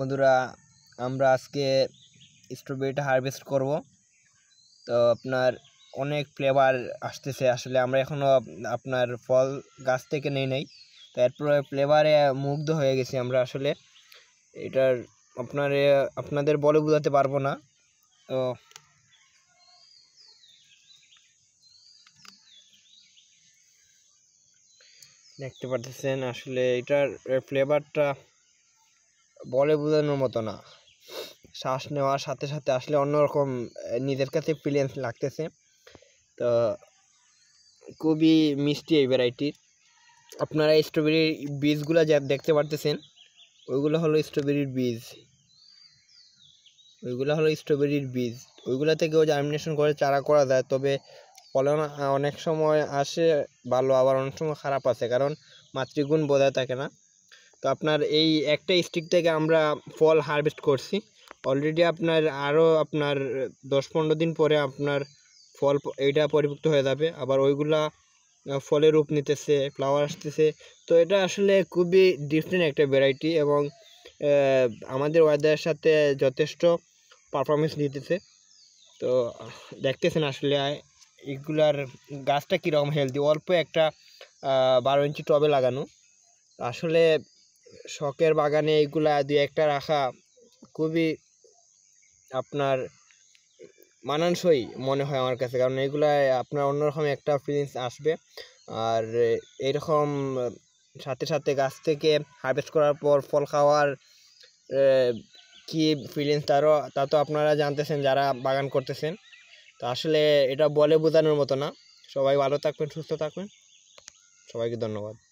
বন্ধুরা আমরা আজকে স্ট্রবেরিটা হারভেস্ট করব তো আপনার অনেক ফ্লেভার আসতেছে আসলে আমরা এখনও আপনার ফল গাছ থেকে নেই নাই এরপরে ফ্লেভারে মুগ্ধ হয়ে গেছি আমরা আসলে এটার আপনার আপনাদের বলে বোঝাতে পারবো না তো দেখতে পারতেছেন আসলে এটার ফ্লেভারটা বলে বোঝানোর মতো না শ্বাস নেওয়ার সাথে সাথে আসলে অন্যরকম নিজের কাছে ফিলিংস লাগতেছে তো খুবই মিষ্টি এই ভ্যারাইটির আপনারা স্ট্রবেরির বীজগুলো যা দেখতে পারতেছেন ওইগুলো হলো স্ট্রবেরির বীজ ওইগুলো হলো স্ট্রবেরির বীজ ওইগুলো থেকেও জার্মিনেশন করে চারা করা যায় তবে ফলন অনেক সময় আসে ভালো আবার অনেক সময় খারাপ আছে কারণ মাতৃগুণ বোঝায় থাকে না তো আপনার এই একটা স্টিক থেকে আমরা ফল হারভেস্ট করছি অলরেডি আপনার আরও আপনার দশ পনেরো দিন পরে আপনার ফল এইটা পরিপক্ত হয়ে যাবে আবার ওইগুলা ফলের রূপ নিতেছে ফ্লাওয়ার আসতেছে তো এটা আসলে খুবই ডিফারেন্ট একটা ভ্যারাইটি এবং আমাদের ওয়েদারের সাথে যথেষ্ট পারফরমেন্স দিতেছে তো দেখতেছেন আসলে এগুলার গাছটা কীরকম হেলদি অল্প একটা বারো ইঞ্চি টবে লাগানো আসলে শখের বাগানে এইগুলা দু একটা রাখা খুবই আপনার মানানসই মনে হয় আমার কাছে কারণ এগুলা আপনার অন্যরকম একটা ফিলিংস আসবে আর এরকম সাথে সাথে গাছ থেকে হারভেস্ট করার পর ফল খাওয়ার কি ফিলিংস তারও তা তো আপনারা জানতেছেন যারা বাগান করতেছেন তো আসলে এটা বলে বোঝানোর মতো না সবাই ভালো থাকবেন সুস্থ থাকবেন সবাইকে ধন্যবাদ